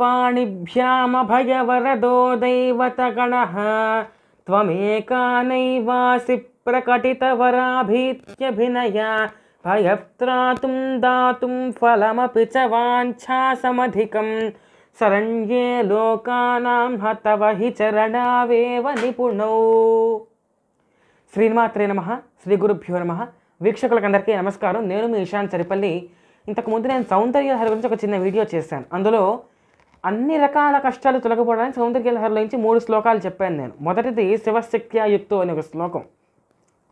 पाणिभ्यामभयवरदो दैवतगणः त्वमेका नैवासि प्रकटितवराभीत्यभिनय भयत्रातुं दातुं फलमपि च वाञ्छासमधिकं सरण्ये लोकानां हतवहि चरणावेव निपुणौ श्रीमात्रे नमः श्रीगुरुभ्यो नमः वीक्षकलकन्दर्के नमस्कारं नेनु चरिपल्लि ఇంతకుముందు నేను సౌందర్య సౌందర్యలహరి గురించి ఒక చిన్న వీడియో చేశాను అందులో అన్ని రకాల కష్టాలు తొలగిపోవడానికి సౌందర్యలహరిలో నుంచి మూడు శ్లోకాలు చెప్పాను నేను మొదటిది శివశక్త్యాయుక్తు అనే ఒక శ్లోకం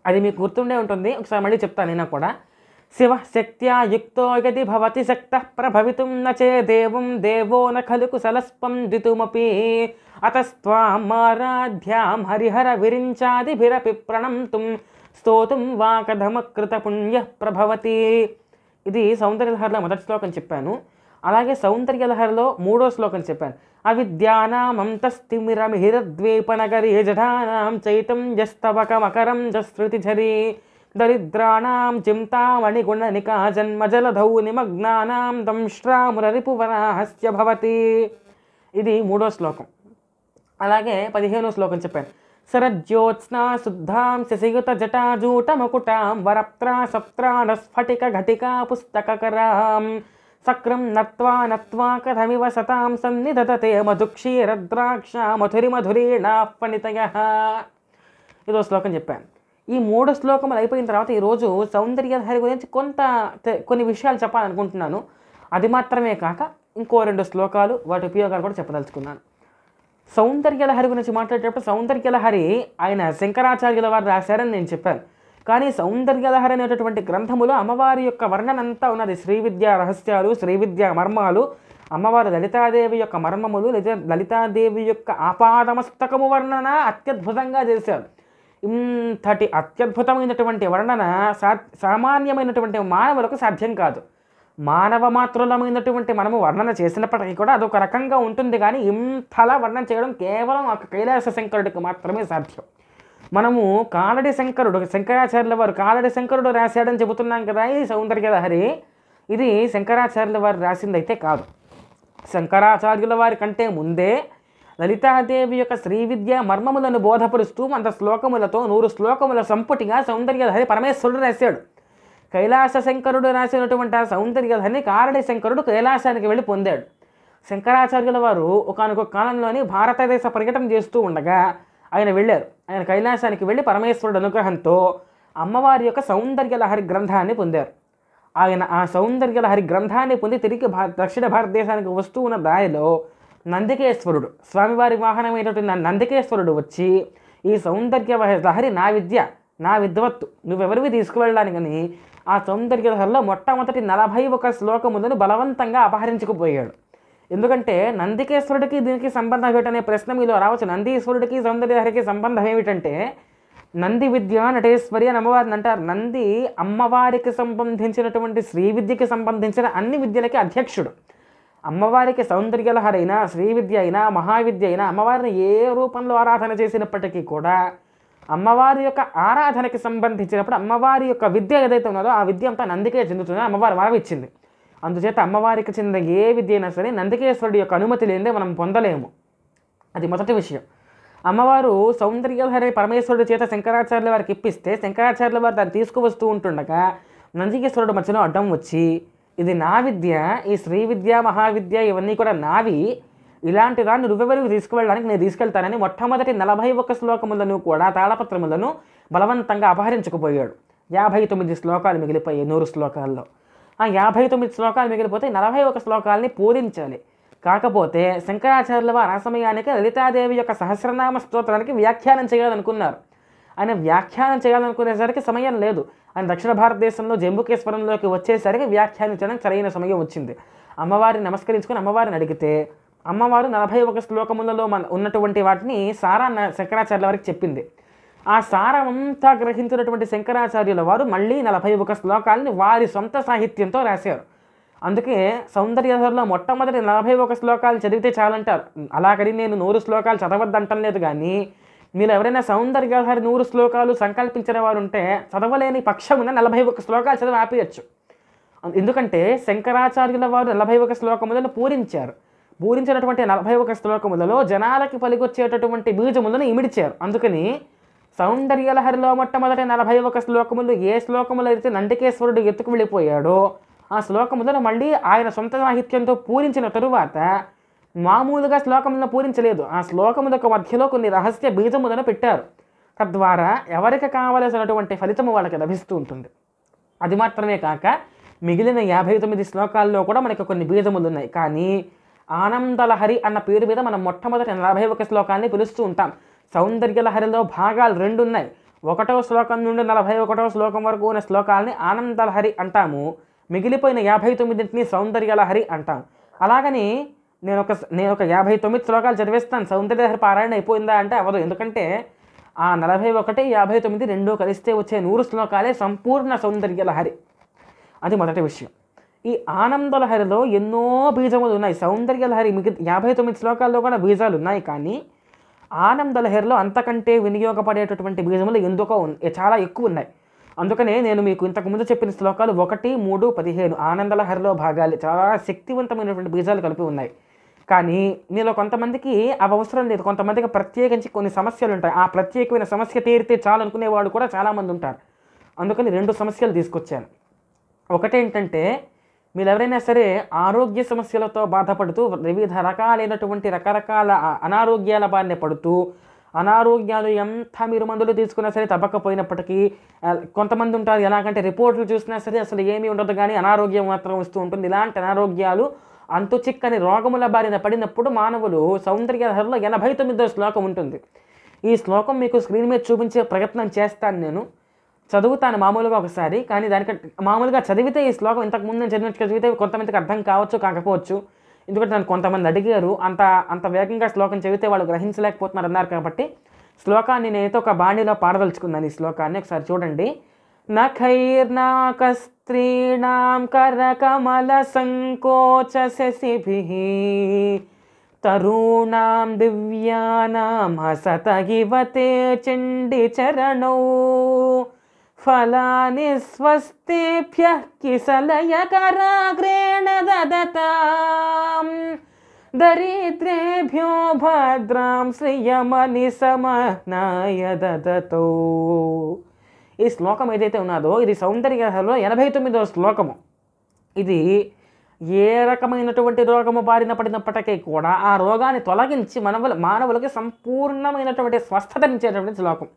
అది మీకు గుర్తుండే ఉంటుంది ఒకసారి మళ్ళీ చెప్తాను నేను కూడా శివ యది భవతి శక్త ప్రభవితుం నచే దేవం దేవో న ఖలు కుశలస్పం ద్వితుమపి అతస్వామారాధ్యాం హరిహర విరించాదిభిరపి ప్రణంతుం స్తోతుం వాకధమకృత పుణ్య ప్రభవతి ఇది సౌందర్యలహరిలో మొదటి శ్లోకం చెప్పాను అలాగే సౌందర్యలహరిలో మూడో శ్లోకం చెప్పాను అవిద్యానామం తస్తిమిరమిహిరద్వీపనగరి జఠానాం చైతంజస్తవకమకరం జశ్రుతిఝరి దరిద్రాణాం చింతామణిగుణనికా జన్మజలధౌ నిమగ్నానాం దంశ్రామురరిపువనాహస్య భవతి ఇది మూడో శ్లోకం అలాగే పదిహేనో శ్లోకం చెప్పాను శరజ్యోత్స్నా శుద్ధాం శశియుత జటాజూటముకుటాం వరప్త్రా నస్ఫటిక ఘటికా పుస్తకరాం సక్రం నత్వా నత్వా కథమివ సతాం సన్నిధతే మధుక్షీరద్రాక్ష మధురి మధురీణా పణితయ ఇదో శ్లోకం చెప్పాను ఈ మూడు శ్లోకములు అయిపోయిన తర్వాత ఈరోజు సౌందర్యధారి గురించి కొంత కొన్ని విషయాలు చెప్పాలనుకుంటున్నాను అది మాత్రమే కాక ఇంకో రెండు శ్లోకాలు వాటి ఉపయోగాలు కూడా చెప్పదలుచుకున్నాను సౌందర్యలహరి గురించి మాట్లాడేటప్పుడు సౌందర్యలహరి ఆయన శంకరాచార్యుల వారు రాశారని నేను చెప్పాను కానీ సౌందర్యలహరి అనేటటువంటి గ్రంథములో అమ్మవారి యొక్క వర్ణన అంతా ఉన్నది శ్రీవిద్య రహస్యాలు శ్రీవిద్య మర్మాలు అమ్మవారు లలితాదేవి యొక్క మర్మములు లలితాదేవి యొక్క ఆపాదమస్తకము వర్ణన అత్యద్భుతంగా చేశారు ఇంతటి అత్యద్భుతమైనటువంటి వర్ణన సా సామాన్యమైనటువంటి మానవులకు సాధ్యం కాదు మానవ మాతృలమైనటువంటి మనము వర్ణన చేసినప్పటికీ కూడా అదొక రకంగా ఉంటుంది కానీ ఇంతలా వర్ణన చేయడం కేవలం ఒక కైలాస శంకరుడికి మాత్రమే సాధ్యం మనము కాలడి శంకరుడు శంకరాచార్యుల వారు కాలడి శంకరుడు రాశాడని చెబుతున్నాం కదా ఈ సౌందర్యలహరి ఇది శంకరాచార్యుల వారు రాసిందైతే కాదు శంకరాచార్యుల వారి కంటే ముందే లలితాదేవి యొక్క శ్రీ విద్య మర్మములను బోధపరుస్తూ వంద శ్లోకములతో నూరు శ్లోకముల సంపుటిగా సౌందర్యలహరి పరమేశ్వరుడు రాశాడు కైలాస శంకరుడు రాసినటువంటి ఆ సౌందర్యధని కారడి శంకరుడు కైలాసానికి వెళ్ళి పొందాడు శంకరాచార్యుల వారు ఒకనొక కాలంలోని భారతదేశ పర్యటన చేస్తూ ఉండగా ఆయన వెళ్ళారు ఆయన కైలాసానికి వెళ్ళి పరమేశ్వరుడు అనుగ్రహంతో అమ్మవారి యొక్క సౌందర్య లహరి గ్రంథాన్ని పొందారు ఆయన ఆ సౌందర్య లహరి గ్రంథాన్ని పొంది తిరిగి భా దక్షిణ భారతదేశానికి వస్తూ ఉన్న దారిలో నందికేశ్వరుడు స్వామివారి వాహనమైనటువంటి నందికేశ్వరుడు వచ్చి ఈ సౌందర్య లహరి నా విద్య నా విద్వత్తు నువ్వెవరివి అని ఆ సౌందర్య గ్రహంలో మొట్టమొదటి నలభై ఒక శ్లోకములను బలవంతంగా అపహరించుకుపోయాడు ఎందుకంటే నందికేశ్వరుడికి దీనికి సంబంధం ఏమిటనే ప్రశ్న మీలో రావచ్చు నందీశ్వరుడికి సౌందర్యహరికి సంబంధం ఏమిటంటే నంది విద్య నటేశ్వరి అని అమ్మవారిని అంటారు నంది అమ్మవారికి సంబంధించినటువంటి శ్రీ విద్యకి సంబంధించిన అన్ని విద్యలకి అధ్యక్షుడు అమ్మవారికి సౌందర్యలహరైనా శ్రీ విద్య అయినా మహావిద్య అయినా అమ్మవారిని ఏ రూపంలో ఆరాధన చేసినప్పటికీ కూడా అమ్మవారి యొక్క ఆరాధనకి సంబంధించినప్పుడు అమ్మవారి యొక్క విద్య ఏదైతే ఉన్నదో ఆ విద్య అంతా నందికే చెందుతుందో అమ్మవారు ఇచ్చింది అందుచేత అమ్మవారికి చెందిన ఏ విద్య అయినా సరే నందికేశ్వరుడి యొక్క అనుమతి లేదే మనం పొందలేము అది మొదటి విషయం అమ్మవారు సౌందర్యధరి పరమేశ్వరుడి చేత శంకరాచార్యుల వారికి ఇప్పిస్తే శంకరాచార్యుల వారు దాన్ని తీసుకువస్తూ ఉంటుండగా నందికేశ్వరుడు మధ్యలో అడ్డం వచ్చి ఇది నా విద్య ఈ శ్రీ విద్య మహావిద్య ఇవన్నీ కూడా నావి ఇలాంటి దాన్ని నువ్వెవరికి తీసుకువెళ్ళడానికి నేను తీసుకెళ్తానని మొట్టమొదటి నలభై ఒక్క శ్లోకములను కూడా తాళపత్రములను బలవంతంగా అపహరించకపోయాడు యాభై తొమ్మిది శ్లోకాలు మిగిలిపోయాయి నూరు శ్లోకాల్లో ఆ యాభై తొమ్మిది శ్లోకాలు మిగిలిపోతే నలభై ఒక శ్లోకాలని పూరించాలి కాకపోతే శంకరాచార్యుల వారు ఆ సమయానికి లలితాదేవి యొక్క సహస్రనామ స్తోత్రానికి వ్యాఖ్యానం చేయాలనుకున్నారు ఆయన వ్యాఖ్యానం చేయాలనుకునేసరికి సమయం లేదు ఆయన దక్షిణ భారతదేశంలో జంబుకేశ్వరంలోకి వచ్చేసరికి వ్యాఖ్యానించడానికి సరైన సమయం వచ్చింది అమ్మవారిని నమస్కరించుకుని అమ్మవారిని అడిగితే అమ్మవారు నలభై ఒక శ్లోకములలో మన ఉన్నటువంటి వాటిని సారా శంకరాచార్యుల వారికి చెప్పింది ఆ సారమంతా గ్రహించినటువంటి శంకరాచార్యుల వారు మళ్ళీ నలభై ఒక శ్లోకాలని వారి సొంత సాహిత్యంతో రాశారు అందుకే సౌందర్యధరలో మొట్టమొదటి నలభై ఒక శ్లోకాలు చదివితే చాలంటారు అలాగని నేను నూరు శ్లోకాలు చదవద్దంటం లేదు కానీ మీరు ఎవరైనా సౌందర్యధారి నూరు శ్లోకాలు సంకల్పించిన వారు ఉంటే చదవలేని పక్షమున నలభై ఒక శ్లోకాలు చదివి ఆపేయచ్చు ఎందుకంటే శంకరాచార్యుల వారు నలభై ఒక శ్లోకములను పూరించారు పూరించినటువంటి నలభై ఒక శ్లోకములలో జనాలకి పలికొచ్చేటటువంటి బీజములను ఇమిడిచారు అందుకని సౌందర్యలహరిలో మొట్టమొదటి నలభై ఒక శ్లోకములు ఏ శ్లోకములు అయితే నందికేశ్వరుడు ఎత్తుకు వెళ్ళిపోయాడో ఆ శ్లోకములను మళ్ళీ ఆయన సొంత సాహిత్యంతో పూరించిన తరువాత మామూలుగా శ్లోకములను పూరించలేదు ఆ శ్లోకములకు మధ్యలో కొన్ని రహస్య బీజములను పెట్టారు తద్వారా ఎవరికి కావలసినటువంటి ఫలితము వాళ్ళకి లభిస్తూ ఉంటుంది అది మాత్రమే కాక మిగిలిన యాభై తొమ్మిది శ్లోకాల్లో కూడా మనకి కొన్ని బీజములు ఉన్నాయి కానీ ఆనందలహరి అన్న పేరు మీద మనం మొట్టమొదటి నలభై ఒక శ్లోకాన్ని పిలుస్తూ ఉంటాం సౌందర్యలహరిలో భాగాలు రెండు ఉన్నాయి ఒకటవ శ్లోకం నుండి నలభై ఒకటో శ్లోకం వరకు ఉన్న శ్లోకాలని ఆనందలహరి అంటాము మిగిలిపోయిన యాభై తొమ్మిదింటిని సౌందర్యలహరి అంటాం అలాగని నేను ఒక నేను ఒక యాభై తొమ్మిది శ్లోకాలు చదివేస్తాను సౌందర్యలహరి పారాయణ అయిపోయిందా అంటే అవ్వదు ఎందుకంటే ఆ నలభై ఒకటి యాభై తొమ్మిది రెండు కలిస్తే వచ్చే నూరు శ్లోకాలే సంపూర్ణ సౌందర్యలహరి అది మొదటి విషయం ఈ లహరిలో ఎన్నో బీజములు ఉన్నాయి సౌందర్య లహరి మిగతా యాభై తొమ్మిది శ్లోకాల్లో కూడా బీజాలు ఉన్నాయి కానీ లహరిలో అంతకంటే వినియోగపడేటటువంటి బీజములు ఎందుకో చాలా ఎక్కువ ఉన్నాయి అందుకనే నేను మీకు ఇంతకుముందు చెప్పిన శ్లోకాలు ఒకటి మూడు పదిహేను ఆనందలహరిలో భాగాలు చాలా శక్తివంతమైనటువంటి బీజాలు కలిపి ఉన్నాయి కానీ మీలో కొంతమందికి అవి అవసరం లేదు కొంతమందికి ప్రత్యేకించి కొన్ని సమస్యలు ఉంటాయి ఆ ప్రత్యేకమైన సమస్య తీరితే చాలు అనుకునేవాడు కూడా చాలామంది ఉంటారు అందుకని రెండు సమస్యలు తీసుకొచ్చాను ఒకటేంటంటే మీరు ఎవరైనా సరే ఆరోగ్య సమస్యలతో బాధపడుతూ వివిధ రకాలైనటువంటి రకరకాల అనారోగ్యాల బారిన పడుతూ అనారోగ్యాలు ఎంత మీరు మందులు తీసుకున్నా సరే తప్పకపోయినప్పటికీ కొంతమంది ఉంటారు ఎలాగంటే రిపోర్ట్లు చూసినా సరే అసలు ఏమీ ఉండదు కానీ అనారోగ్యం మాత్రం వస్తూ ఉంటుంది ఇలాంటి అనారోగ్యాలు అంతు చిక్కని రోగముల బారిన పడినప్పుడు మానవులు సౌందర్య ధరలో ఎనభై తొమ్మిదో శ్లోకం ఉంటుంది ఈ శ్లోకం మీకు స్క్రీన్ మీద చూపించే ప్రయత్నం చేస్తాను నేను చదువుతాను మామూలుగా ఒకసారి కానీ దానికంటే మామూలుగా చదివితే ఈ శ్లోకం ఇంతకు ముందు చదివినట్టు చదివితే కొంతమందికి అర్థం కావచ్చు కాకపోవచ్చు ఎందుకంటే నన్ను కొంతమంది అడిగారు అంత అంత వేగంగా శ్లోకం చదివితే వాళ్ళు గ్రహించలేకపోతున్నారు అన్నారు కాబట్టి శ్లోకాన్ని నేనైతే ఒక బాణీలో పాడదలుచుకున్నాను ఈ శ్లోకాన్ని ఒకసారి చూడండి నఖైర్నాక స్త్రీణాం కరకమల సంకోచ శశిభి తరుణాం దివ్యానాం హసత చండి చరణౌ ఫలాని స్వస్తిభ్య కిసలయకరాగ్రేణ దదతాం దరిద్రేభ్యో భద్రాం శ్రియమని సమనాయ దదతో ఈ శ్లోకం ఏదైతే ఉన్నదో ఇది సౌందర్యలో ఎనభై తొమ్మిదో శ్లోకము ఇది ఏ రకమైనటువంటి రోగము బారిన పడినప్పటికీ కూడా ఆ రోగాన్ని తొలగించి మనవులు మానవులకి సంపూర్ణమైనటువంటి స్వస్థతనిచ్చేటువంటి శ్లోకం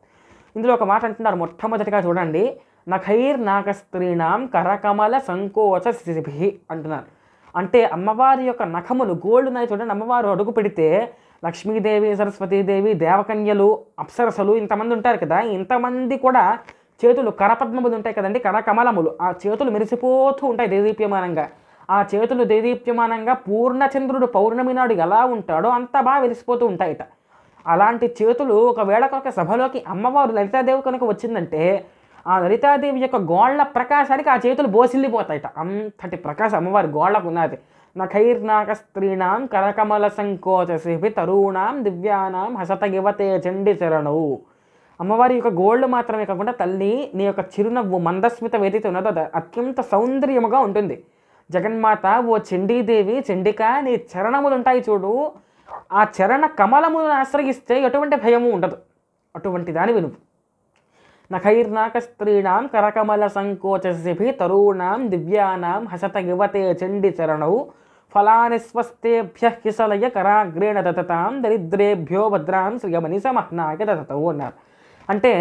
ఇందులో ఒక మాట అంటున్నారు మొట్టమొదటిగా చూడండి నఖైర్ నాగ స్త్రీణాం కరకమల సంకోచ శిభి అంటున్నారు అంటే అమ్మవారి యొక్క నఖములు గోల్డ్ ఉన్నాయి చూడండి అమ్మవారు అడుగు పెడితే లక్ష్మీదేవి సరస్వతీదేవి దేవకన్యలు అప్సరసలు ఇంతమంది ఉంటారు కదా ఇంతమంది కూడా చేతులు కరపద్మములు ఉంటాయి కదండి కరకమలములు ఆ చేతులు మెరిసిపోతూ ఉంటాయి దేదీప్యమానంగా ఆ చేతులు దేదీప్యమానంగా పూర్ణచంద్రుడు పౌర్ణమి నాడు ఎలా ఉంటాడో అంత బాగా వెలిసిపోతూ ఉంటాయట అలాంటి చేతులు ఒకవేళ ఒక సభలోకి అమ్మవారు లలితాదేవి కనుక వచ్చిందంటే ఆ లలితాదేవి యొక్క గోళ్ల ప్రకాశానికి ఆ చేతులు బోసిల్లిపోతాయట అంతటి ప్రకాశం అమ్మవారి గోళ్లకు ఉన్నది నఖైర్నాక స్త్రీణాం కరకమల సంకోచ సంకోచసిభి తరుణాం దివ్యానాం హసత యువతే చండి చరణవు అమ్మవారి యొక్క గోల్డ్ మాత్రమే కాకుండా తల్లి నీ యొక్క చిరునవ్వు మందస్మిత వేదిత ఉన్నదో అది అత్యంత సౌందర్యముగా ఉంటుంది జగన్మాత ఓ చండీదేవి చండిక నీ చరణములు ఉంటాయి చూడు ఆ చరణ కమలమును ఆశ్రయిస్తే ఎటువంటి భయము ఉండదు అటువంటి దాని వినుపు నఖైర్నాక స్త్రీణం కరకమల సంకోచ శిభి తరుణాం దివ్యానాం హసత యువతే చండి చరణౌ ఫలాని స్వస్థేభ్య కిసలయ కరాగ్రేణ దతతాం దరిద్రేభ్యో భద్రాం శ్రీయమని సమహ్నాయ దతతౌ అన్నారు అంటే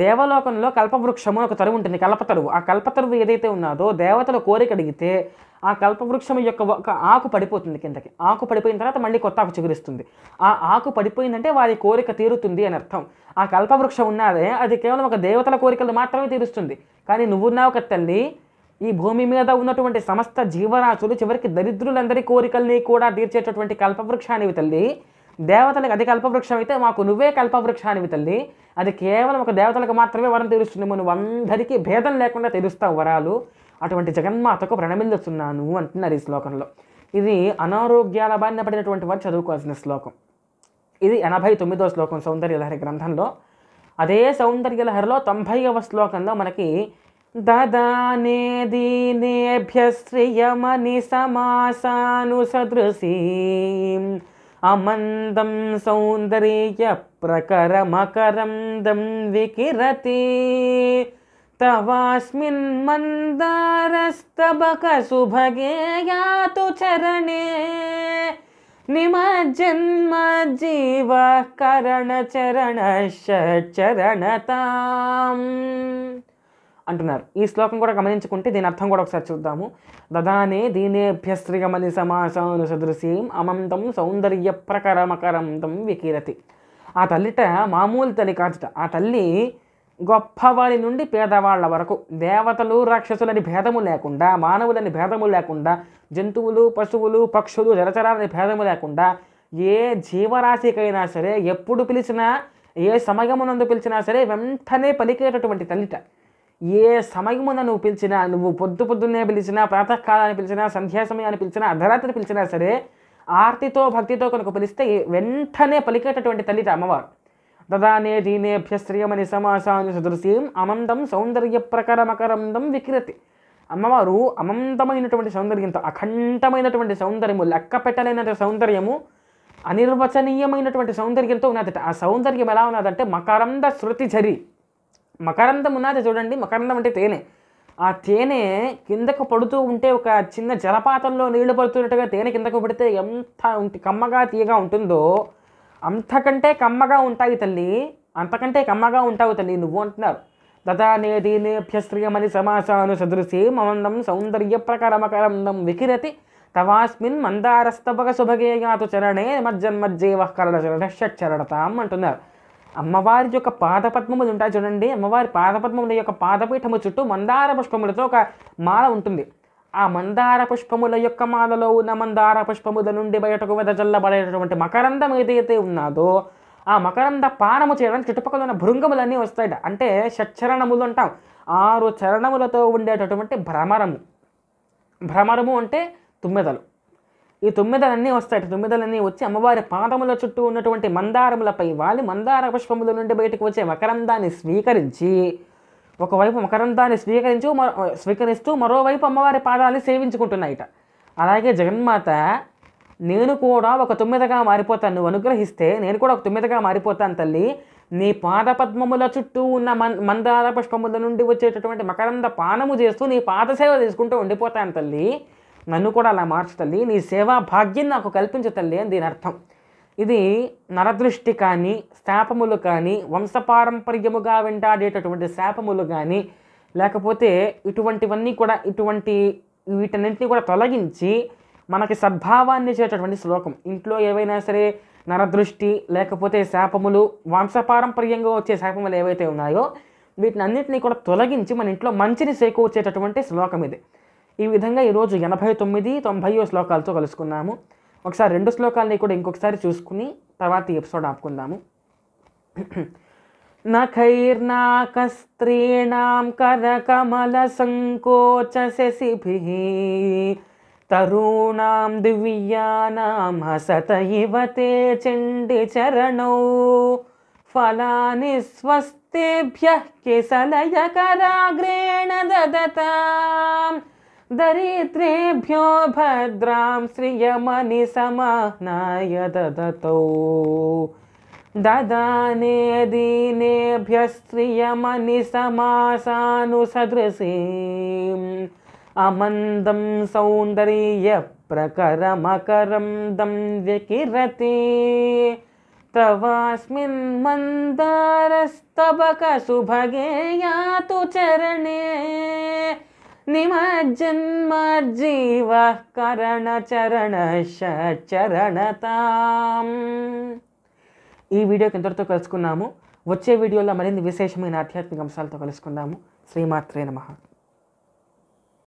దేవలోకంలో కల్పవృక్షము ఒక తరువు ఉంటుంది కల్పతరువు ఆ కల్పతరువు ఏదైతే ఉన్నదో దేవతల కోరిక అడిగితే ఆ కల్పవృక్షం యొక్క ఒక ఆకు పడిపోతుంది కిందకి ఆకు పడిపోయిన తర్వాత మళ్ళీ కొత్త ఆకు చిగురిస్తుంది ఆ ఆకు పడిపోయిందంటే వారి కోరిక తీరుతుంది అని అర్థం ఆ కల్పవృక్షం ఉన్నదే అది కేవలం ఒక దేవతల కోరికలు మాత్రమే తీరుస్తుంది కానీ నువ్వున్నావు ఒక తల్లి ఈ భూమి మీద ఉన్నటువంటి సమస్త జీవరాశులు చివరికి దరిద్రులందరి కోరికల్ని కూడా తీర్చేటటువంటి కల్పవృక్షాన్ని తల్లి దేవతలకు అది కల్పవృక్షం అయితే మాకు నువ్వే కల్పవృక్షానివి తల్లి అది కేవలం ఒక దేవతలకు మాత్రమే వరం తెలుస్తుంది నువ్వు అందరికీ భేదం లేకుండా తెలుస్తావు వరాలు అటువంటి జగన్మాతకు ప్రణమిల్లుతున్నాను అంటున్నారు ఈ శ్లోకంలో ఇది అనారోగ్యాల బారిన పడినటువంటి వారు చదువుకోవాల్సిన శ్లోకం ఇది ఎనభై తొమ్మిదో శ్లోకం సౌందర్యలహరి గ్రంథంలో అదే సౌందర్యలహరిలో తొంభైవ శ్లోకంలో మనకి దదానే దీనేభ్య శ్రియమని సమాసాను సదృశీ अमन्दं सौन्दर्यप्रकरमकरन्दं विकिरति तवास्मिन् मन्दारस्तबकसुभगे यातु चरणे निमज्जन्म चरणताम् అంటున్నారు ఈ శ్లోకం కూడా గమనించుకుంటే దీని అర్థం కూడా ఒకసారి చూద్దాము దదానే దీనేభ్యస్త్రీగమని సమాసాను సదృశీం అమంతం సౌందర్య ప్రకరమకరంతం వికీరతి ఆ తల్లిట మామూలు తల్లి కాదుట ఆ తల్లి గొప్పవారి నుండి పేదవాళ్ల వరకు దేవతలు రాక్షసులని భేదము లేకుండా మానవులని భేదము లేకుండా జంతువులు పశువులు పక్షులు జలచరాలని భేదము లేకుండా ఏ జీవరాశికైనా సరే ఎప్పుడు పిలిచినా ఏ సమయమునందు పిలిచినా సరే వెంటనే పలికేటటువంటి తల్లిట ఏ సమయమున నువ్వు పిలిచినా నువ్వు పొద్దు పొద్దున్నే పిలిచినా ప్రాతకాలాన్ని పిలిచినా సంధ్యా సమయాన్ని పిలిచినా అర్ధరాత్రి పిలిచినా సరే ఆర్తితో భక్తితో కనుక పిలిస్తే వెంటనే పలికేటటువంటి తల్లిట అమ్మవారు దదానే దీనేభ్య శ్రియమని సమాసాను సదృశీం అమందం సౌందర్య ప్రకరమకరందం వికృతి అమ్మవారు అమందమైనటువంటి సౌందర్యంతో అఖండమైనటువంటి సౌందర్యము లెక్క పెట్టలేనంత సౌందర్యము అనిర్వచనీయమైనటువంటి సౌందర్యంతో ఉన్నదట ఆ సౌందర్యం ఎలా ఉన్నదంటే మకరంద శృతి జరి మకరందం ఉన్నది చూడండి మకరందం అంటే తేనె ఆ తేనె కిందకు పడుతూ ఉంటే ఒక చిన్న జలపాతంలో నీళ్లు పడుతున్నట్టుగా తేనె కిందకు పడితే ఎంత కమ్మగా తీయగా ఉంటుందో అంతకంటే కమ్మగా ఉంటాయి తల్లి అంతకంటే కమ్మగా ఉంటావు తల్లి నువ్వు అంటున్నారు తదా నేది నేభ్యస్త్రియమని సమాసాను సదృశి మమందం సౌందర్య ప్రకరమకరందం వికిరతి తవాస్మిన్ మందారస్తభగ శుభగేయాతు చరణే మజ్జన్మజ్జీవ కరణ చరణ షట్ చరణతాం అంటున్నారు అమ్మవారి యొక్క పాదపద్మములు ఉంటాయి చూడండి అమ్మవారి పాదపద్మముల యొక్క పాదపీఠము చుట్టూ మందార పుష్పములతో ఒక మాల ఉంటుంది ఆ మందార పుష్పముల యొక్క మాలలో ఉన్న మందార పుష్పముల నుండి బయటకు వెదజల్లబడేటటువంటి మకరందం ఏదైతే ఉన్నదో ఆ మకరంద పానము చేయడానికి చుట్టుపక్కల ఉన్న భృంగములన్నీ వస్తాయట అంటే షచ్చరణములు అంటాం ఆరు చరణములతో ఉండేటటువంటి భ్రమరము భ్రమరము అంటే తుమ్మెదలు ఈ తొమ్మిదలన్నీ వస్తాయి తొమ్మిదలన్నీ వచ్చి అమ్మవారి పాదముల చుట్టూ ఉన్నటువంటి మందారములపై వాళ్ళు మందార పుష్పముల నుండి బయటకు వచ్చే మకరందాన్ని స్వీకరించి ఒకవైపు మకరందాన్ని స్వీకరించి స్వీకరిస్తూ మరోవైపు అమ్మవారి పాదాలు సేవించుకుంటున్నాయిట అలాగే జగన్మాత నేను కూడా ఒక తొమ్మిదిగా మారిపోతాను నువ్వు అనుగ్రహిస్తే నేను కూడా ఒక తొమ్మిదిగా మారిపోతాను తల్లి నీ పాద పద్మముల చుట్టూ ఉన్న మన్ మందార పుష్పముల నుండి వచ్చేటటువంటి మకరంద పానము చేస్తూ నీ పాదసేవ తీసుకుంటూ ఉండిపోతాను తల్లి నన్ను కూడా అలా మార్చు తల్లి నీ సేవా భాగ్యం నాకు కల్పించు తల్లి అని దీని అర్థం ఇది నరదృష్టి కానీ శాపములు కానీ వంశపారంపర్యముగా వెంటాడేటటువంటి శాపములు కానీ లేకపోతే ఇటువంటివన్నీ కూడా ఇటువంటి వీటన్నింటినీ కూడా తొలగించి మనకి సద్భావాన్ని చేసేటటువంటి శ్లోకం ఇంట్లో ఏవైనా సరే నరదృష్టి లేకపోతే శాపములు వంశపారంపర్యంగా వచ్చే శాపములు ఏవైతే ఉన్నాయో వీటిని అన్నింటినీ కూడా తొలగించి మన ఇంట్లో మంచిని చేకూర్చేటటువంటి శ్లోకం ఇది ఈ విధంగా ఈరోజు ఎనభై తొమ్మిది తొంభై శ్లోకాలతో కలుసుకున్నాము ఒకసారి రెండు శ్లోకాలని కూడా ఇంకొకసారి చూసుకుని తర్వాత ఈ ఎపిసోడ్ ఆపుకుందాము నఖైర్నాకస్త్రీణాం करकमलसङ्कोचशशिभिः तरूणां दिव्यानां हसत इव ते ఫలాని फलानि स्वस्तेभ्यः किसलयकराग्रेण ददताम् दरिद्रेभ्यो भद्रां श्रियमणिसमाह्नाय ददतो ददाने दीनेभ्यः श्रियमणिसमासानुसदृशीं अमन्दं सौन्दर्यप्रकरमकरं दं व्यकिरति तवास्मिन् मन्दारस्तबकसुभगे यातु चरणे నిమజ్జన్మర్జీవ కరణ చరణ చరణతాం ఈ వీడియోకి ఇంతటితో కలుసుకున్నాము వచ్చే వీడియోలో మరిన్ని విశేషమైన ఆధ్యాత్మిక అంశాలతో కలుసుకుందాము శ్రీమాత్రే నమ